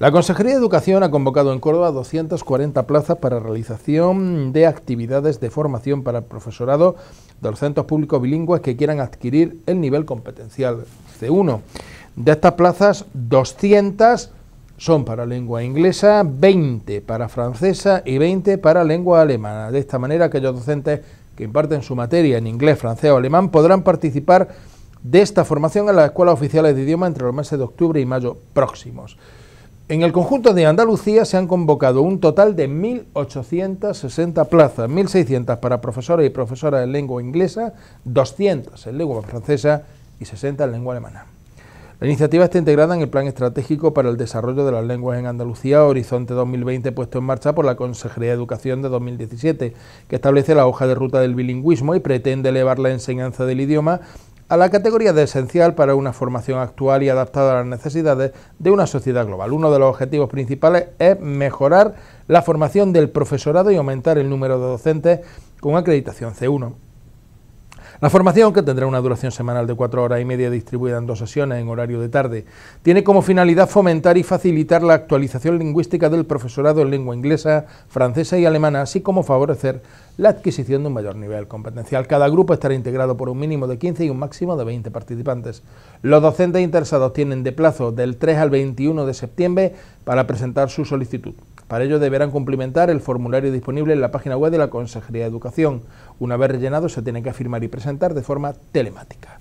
La Consejería de Educación ha convocado en Córdoba 240 plazas para realización de actividades de formación para el profesorado de los centros públicos bilingües que quieran adquirir el nivel competencial C1. De estas plazas, 200 son para lengua inglesa, 20 para francesa y 20 para lengua alemana. De esta manera, aquellos docentes que imparten su materia en inglés, francés o alemán podrán participar de esta formación en las escuelas oficiales de idioma entre los meses de octubre y mayo próximos. En el conjunto de Andalucía se han convocado un total de 1.860 plazas, 1.600 para profesores y profesoras en lengua inglesa, 200 en lengua francesa y 60 en lengua alemana. La iniciativa está integrada en el Plan Estratégico para el Desarrollo de las Lenguas en Andalucía, Horizonte 2020, puesto en marcha por la Consejería de Educación de 2017, que establece la hoja de ruta del bilingüismo y pretende elevar la enseñanza del idioma a la categoría de esencial para una formación actual y adaptada a las necesidades de una sociedad global. Uno de los objetivos principales es mejorar la formación del profesorado y aumentar el número de docentes con acreditación C1. La formación, que tendrá una duración semanal de cuatro horas y media distribuida en dos sesiones en horario de tarde, tiene como finalidad fomentar y facilitar la actualización lingüística del profesorado en lengua inglesa, francesa y alemana, así como favorecer la adquisición de un mayor nivel competencial. Cada grupo estará integrado por un mínimo de 15 y un máximo de 20 participantes. Los docentes interesados tienen de plazo del 3 al 21 de septiembre para presentar su solicitud. Para ello deberán cumplimentar el formulario disponible en la página web de la Consejería de Educación. Una vez rellenado se tiene que firmar y presentar de forma telemática.